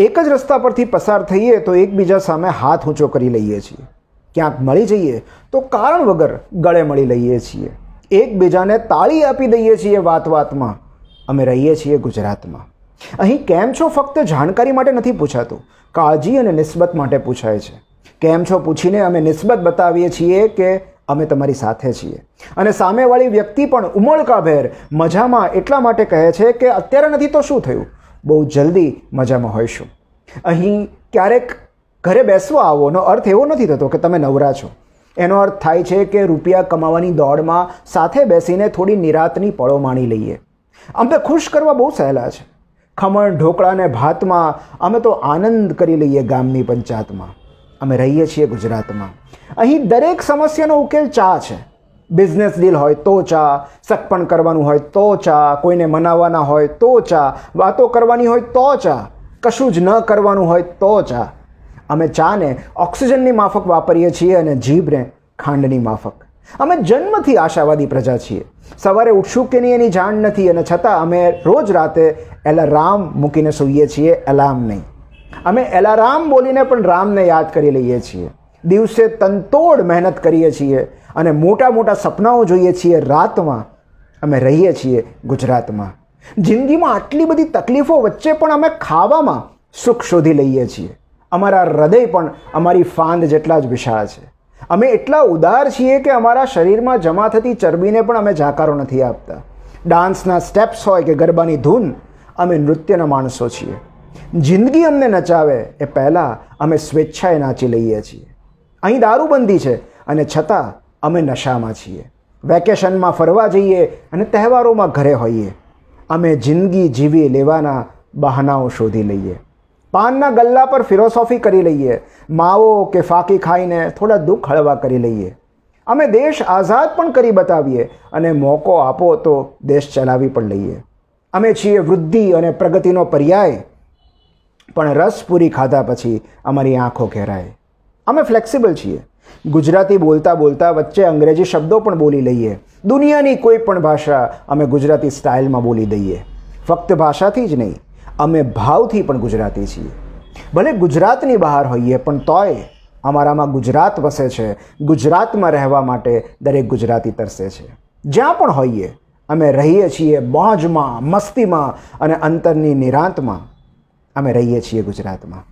એક જ રસ્તા પરથી પસાર થઈએ તો એકબીજા સામે હાથ ઊંચો કરી લઈએ છીએ ક્યાંક મળી જઈએ તો કારણ વગર ગળે મળી લઈએ છીએ એકબીજાને તાળી આપી દઈએ છીએ વાત વાતમાં અમે રહીએ છીએ ગુજરાતમાં અહીં કેમ છો ફક્ત જાણકારી માટે નથી પૂછાતું કાળજી અને નિસ્બત માટે પૂછાય છે કેમ છો પૂછીને અમે નિસ્બત બતાવીએ છીએ કે અમે તમારી સાથે છીએ અને સામેવાળી વ્યક્તિ પણ ઉમળકાભેર મજામાં એટલા માટે કહે છે કે અત્યારે નથી તો શું થયું બહુ જલ્દી મજામાં હોઈશું અહીં ક્યારેક ઘરે બેસવા આવોનો અર્થ એવો નથી થતો કે તમે નવરા છો એનો અર્થ થાય છે કે રૂપિયા કમાવાની દોડમાં સાથે બેસીને થોડી નિરાતની પળો માણી લઈએ અમે ખુશ કરવા બહુ સહેલા છે ખમણ ઢોકળાને ભાતમાં અમે તો આનંદ કરી લઈએ ગામની પંચાયતમાં અમે રહીએ છીએ ગુજરાતમાં અહીં દરેક સમસ્યાનો ઉકેલ ચા છે બિઝનેસ ડીલ હોય તો ચા સગપણ કરવાનું હોય તો ચા કોઈને મનાવવાના હોય તો ચા વાતો કરવાની હોય તો ચા કશું જ ન કરવાનું હોય તો ચા અમે ચાને ઓક્સિજનની માફક વાપરીએ છીએ અને જીભને ખાંડની માફક અમે જન્મથી આશાવાદી પ્રજા છીએ સવારે ઉઠશું કે નહીં એની જાણ નથી અને છતાં અમે રોજ રાતે એલારામ મૂકીને સૂઈએ છીએ એલાર્મ નહીં અમે એલારામ બોલીને પણ રામને યાદ કરી લઈએ છીએ દિવસે તંતોડ મહેનત કરીએ છીએ અને મોટા મોટા સપનાઓ જોઈએ છીએ રાતમાં અમે રહીએ છીએ ગુજરાતમાં જિંદગીમાં આટલી બધી તકલીફો વચ્ચે પણ અમે ખાવામાં સુખ શોધી લઈએ છીએ અમારા હૃદય પણ અમારી ફાંદ જેટલા જ વિશાળ છે અમે એટલા ઉદાર છીએ કે અમારા શરીરમાં જમા થતી ચરબીને પણ અમે જાકારો નથી આપતા ડાન્સના સ્ટેપ્સ હોય કે ગરબાની ધૂન અમે નૃત્યના માણસો છીએ જિંદગી અમને નચાવે એ પહેલાં અમે સ્વેચ્છાએ નાચી લઈએ છીએ અહીં દારૂબંધી છે અને છતાં અમે નશામાં છીએ વેકેશનમાં ફરવા જઈએ અને તહેવારોમાં ઘરે હોઈએ અમે જિંદગી જીવી લેવાના બહાનાઓ શોધી લઈએ પાનના ગલ્લા પર ફિલોસોફી કરી લઈએ માવો કે ફાકી ખાઈને થોડા દુઃખ હળવા કરી લઈએ અમે દેશ આઝાદ પણ કરી બતાવીએ અને મોકો આપો તો દેશ ચલાવી પણ લઈએ અમે છીએ વૃદ્ધિ અને પ્રગતિનો પર્યાય પણ રસ પૂરી ખાધા પછી અમારી આંખો ઘેરાય અમે ફ્લેક્સિબલ છીએ ગુજરાતી બોલતા બોલતા વચ્ચે અંગ્રેજી શબ્દો પણ બોલી લઈએ દુનિયાની કોઈ પણ ભાષા અમે ગુજરાતી સ્ટાઇલમાં બોલી દઈએ ફક્ત ભાષાથી જ નહીં અમે ભાવથી પણ ગુજરાતી છીએ ભલે ગુજરાતની બહાર હોઈએ પણ તોય અમારામાં ગુજરાત વસે છે ગુજરાતમાં રહેવા માટે દરેક ગુજરાતી તરસે છે જ્યાં પણ હોઈએ અમે રહીએ છીએ મોજમાં મસ્તીમાં અને અંતરની નિરાંતમાં અમે રહીએ છીએ ગુજરાતમાં